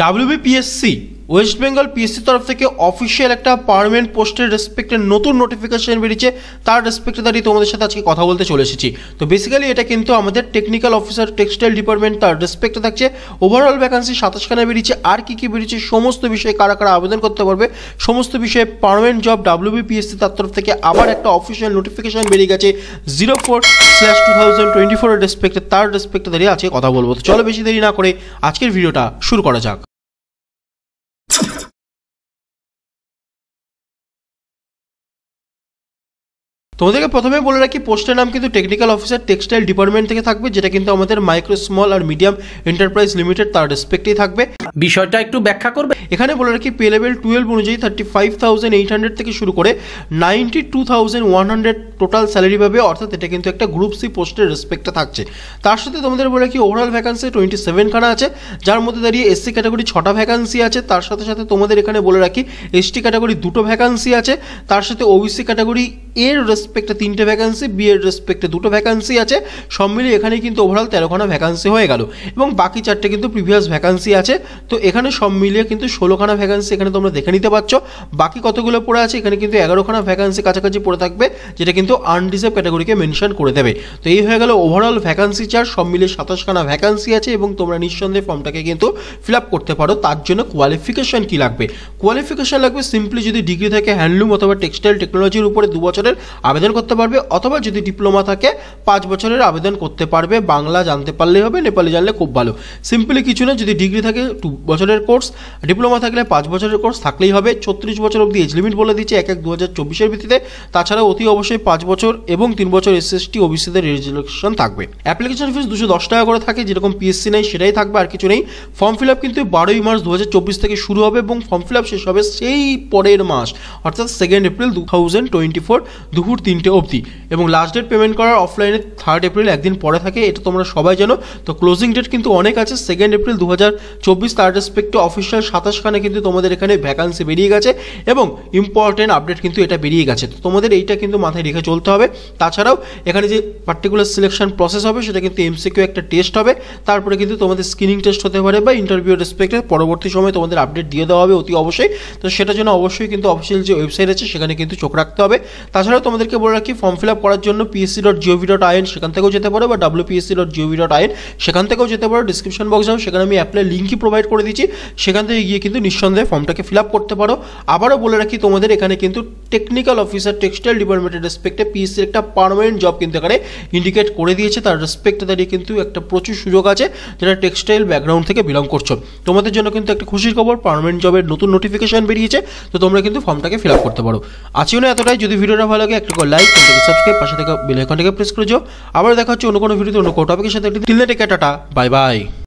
WBPSC West Bengal PSC তরফ থেকে official একটা পারমানেন্ট পোস্টের রেসপেক্টে নতুন নোটিফিকেশন বেরিয়েছে তার রেসপেক্টে দাঁড়িয়ে তোমাদের সাথে আজকে কথা বলতে চলে এসেছি তো বেসিক্যালি এটা কিন্তু আমাদের টেকনিক্যাল অফিসার টেক্সটাইল ডিপার্টমেন্ট তার রেসপেক্টে থাকছে ওভারঅল ভ্যাকান্সি সাতাশখানা বেরিয়েছে আর কী কী বেরিয়েছে সমস্ত বিষয়ে কারা কারা আবেদন করতে পারবে সমস্ত বিষয়ে পারমানেন্ট জব ডাব্লিউবিপিএসসি তার তরফ থেকে আবার একটা অফিসিয়াল নোটিফিকেশন বেরিয়ে গেছে zero four slash two thousand twenty ফোরের রেসপেক্টে তার রেসপেক্টে দাঁড়িয়ে আজকে কথা বলবো তো চলো বেশি দেরি না করে আজকের ভিডিওটা শুরু করা যাক তোমাদেরকে প্রথমে বলে রাখি পোস্টের নাম কিন্তু টেকনিক্যাল অফিসার টেক্সটাইল ডিপার্টমেন্ট থেকে থাকবে যেটা কিন্তু আমাদের মাইক্রো স্মল আর মিডিয়াম এন্টারপ্রাইজ লিমিটেড তার রেসপেক্টেই থাকবে বিষয়টা একটু ব্যাখ্যা করবে এখানে বলে রাখি পে লেভেল টুয়েলভ অনুযায়ী thirty five thousand eight hundred থেকে শুরু করে ninety two thousand one hundred total salary পাবে অর্থাৎ এটা কিন্তু একটা গ্রুপ সি পোস্টের রেসপেক্টটা থাকছে তার সাথে তোমাদের বলে কি ওভারঅল ভ্যাকান্সি টোয়েন্টি সেভেনখানা আছে যার মধ্যে দাঁড়িয়ে এসসি ক্যাটাগরি ছটা ভ্যাকান্সি আছে তার সাথে সাথে তোমাদের এখানে বলে রাখি এসটি ক্যাটাগরি দুটো ভ্যাকান্সি আছে তার সাথে ওবিসি ক্যাটাগরি এর রেসপেক্টে তিনটে ভ্যাকান্সি বি এর রেসপেক্টে দুটো ভ্যাকান্সি আছে সব মিলিয়ে এখানে কিন্তু ওভারঅল তেরোখানা ভ্যাকান্সি হয়ে গেল এবং বাকি চারটে কিন্তু প্রিভিয়াস ভ্যাকান্সি আছে তো এখানে সব মিলিয়ে কিন্তু ষোলোখানা ভ্যাকান্সি এখানে তোমরা দেখে নিতে পারছো বাকি কতগুলো পড়ে আছে এখানে কিন্তু এগারোখানা ভ্যাকান্সি কাছাকাছি পড়ে থাকবে যেটা কিন্তু কিন্তু আনরিজার্ভ ক্যাটাগরিকে মেনশন করে দেবে তো এই হয়ে গেল ওভারঅল ভ্যাকান্সি চার্জ সব মিলে সাতাশখানা ভ্যাকান্সি আছে এবং তোমরা নিঃসন্দেহে ফর্মটাকে কিন্তু ফিল আপ করতে পারো তার জন্য কোয়ালিফিকেশন কী লাগবে কোয়ালিফিকেশন লাগবে সিম্পলি যদি ডিগ্রি থাকে হ্যান্ডলুম অথবা টেক্সটাইল টেকনোলজির উপরে দু বছরের আবেদন করতে পারবে অথবা যদি ডিপ্লোমা থাকে পাঁচ বছরের আবেদন করতে পারবে বাংলা জানতে পারলেই হবে নেপালি জানলে খুব ভালো সিম্পলি কিছু না যদি ডিগ্রি থাকে দু বছরের কোর্স ডিপ্লোমা থাকলে পাঁচ বছরের কোর্স থাকলেই হবে ছত্রিশ বছর অবধি এজ লিমিট বলে দিচ্ছে এক এক দু হাজার চব্বিশের ভিত্তিতে তাছাড়া অতি অবশ্যই পাঁচ পাঁচ বছর এবং তিন বছর এসএসটি ওবিসিদের রেজিস্ট্রেশন থাকবে অ্যাপ্লিকেশন ফিস দুশো দশ টাকা করে থাকে যেরকম পিএসসি নেই সেটাই থাকবে আর কিছু নেই ফর্ম ফিল আপ কিন্তু বারোই মার্চ দু থেকে শুরু হবে এবং ফর্ম ফিল আপ শেষ হবে সেই পরের মাস অর্থাৎ সেকেন্ড এপ্রিল দু থাউজেন্ড টোয়েন্টি ফোর দুপুর তিনটে অবধি এবং লাস্ট ডেট পেমেন্ট করার অফলাইনে থার্ড এপ্রিল একদিন পরে থাকে এটা তোমরা সবাই জানো তো ক্লোজিং ডেট কিন্তু অনেক আছে সেকেন্ড এপ্রিল দু হাজার চব্বিশ তার রেসপেক্টে অফিসিয়াল সাতাশখানে কিন্তু তোমাদের এখানে ভ্যাকান্সি বেরিয়ে গেছে এবং ইম্পর্টেন্ট আপডেট কিন্তু এটা বেরিয়ে গেছে তো তোমাদের এইটা কিন্তু মাথায় রেখে চলতে হবে তাছাড়াও এখানে যে পার্টিকুলার সিলেকশন প্রসেস হবে সেটা কিন্তু এমসিকিউ একটা টেস্ট হবে তারপরে কিন্তু তোমাদের স্ক্রিনিং টেস্ট হতে পারে বা ইন্টারভিউ রেসপেক্টে পরবর্তী সময় তোমাদের আপডেট দিয়ে দেওয়া হবে অতি অবশ্যই তো সেটার জন্য অবশ্যই কিন্তু অফিসিয়াল যে ওয়েবসাইট আছে সেখানে কিন্তু চোখ রাখতে হবে তাছাড়াও তোমাদেরকে বলে রাখি ফর্ম ফিল আপ করার জন্য পিএসসি ডট জিওভি ডট আইন সেখান থেকেও যেতে পারো বা ডাব্লিউপিএসসি ডট জিওভি ডট আইন সেখান থেকেও যেতে পারো ডিসক্রিপশন বক্স সেখানে আমি অ্যাপ্লাই লিঙ্কই প্রোভাইড করে দিচ্ছি সেখান থেকে গিয়ে কিন্তু নিঃসন্দেহে ফর্মটাকে ফিল আপ করতে পারো আবারও বলে রাখি তোমাদের এখানে কিন্তু টেকনিক্যাল অফিসার টেক্সটাইল ডিপার্টমেন্টের রেসপেক্ট রেসপেক্টে পিএসসির একটা পারমানেন্ট জব কিন্তু এখানে ইন্ডিকেট করে দিয়েছে তার রেসপেক্টে দাঁড়িয়ে কিন্তু একটা প্রচুর সুযোগ আছে যেটা টেক্সটাইল ব্যাকগ্রাউন্ড থেকে বিলং করছো তোমাদের জন্য কিন্তু একটা খুশির খবর পারমানেন্ট জবের নতুন নোটিফিকেশন বেরিয়েছে তো তোমরা কিন্তু ফর্মটাকে ফিল আপ করতে পারো আজকেও না এতটাই যদি ভিডিওটা ভালো লাগে একটা লাইক চ্যানেলটাকে সাবস্ক্রাইব পাশে থেকে বেল আইকনটাকে প্রেস করে যাও আবার দেখা হচ্ছে অন্য কোনো ভিডিওতে অন্য কোনো টপিকের সাথে টিল টাটা বাই বাই